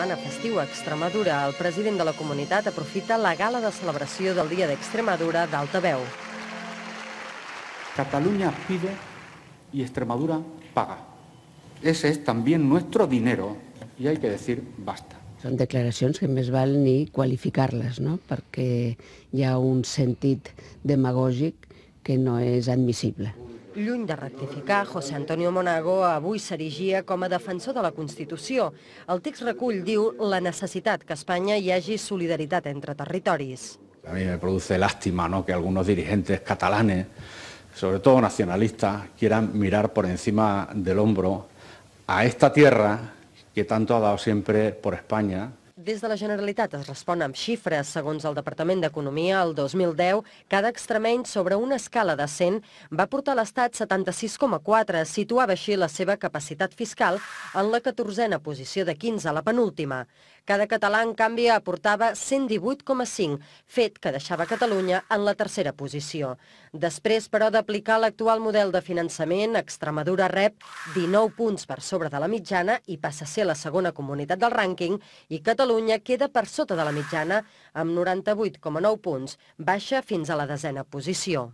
setmana festiu a Extremadura, el president de la comunitat aprofita la gala de celebració del Dia d'Extremadura d'altaveu. Catalunya pide y Extremadura paga. Ese es también nuestro dinero y hay que decir basta. Són declaracions que més val ni qualificar-les, no? perquè hi ha un sentit demagògic que no és admissible. Lluny de rectificar, José Antonio Monago avui s'erigia com a defensor de la Constitució. El text recull, diu, la necessitat que a Espanya hi hagi solidaritat entre territoris. A mi me produce lástima ¿no? que algunos dirigentes catalanes, sobre todo nacionalistas, quieran mirar por encima del hombro a esta tierra que tanto ha dado siempre por España, des de la Generalitat es respon amb xifres. Segons el Departament d'Economia, el 2010, cada extremeny sobre una escala de 100 va portar l'Estat 76,4, situava així la seva capacitat fiscal en la 14a posició de 15, la penúltima. Cada català, en canvi, aportava 118,5, fet que deixava Catalunya en la tercera posició. Després, però, d'aplicar l'actual model de finançament, Extremadura rep 19 punts per sobre de la mitjana i passa a ser la segona comunitat del rànquing i Catalunya Catalunya queda per sota de la mitjana amb 98,9 punts, baixa fins a la desena posició.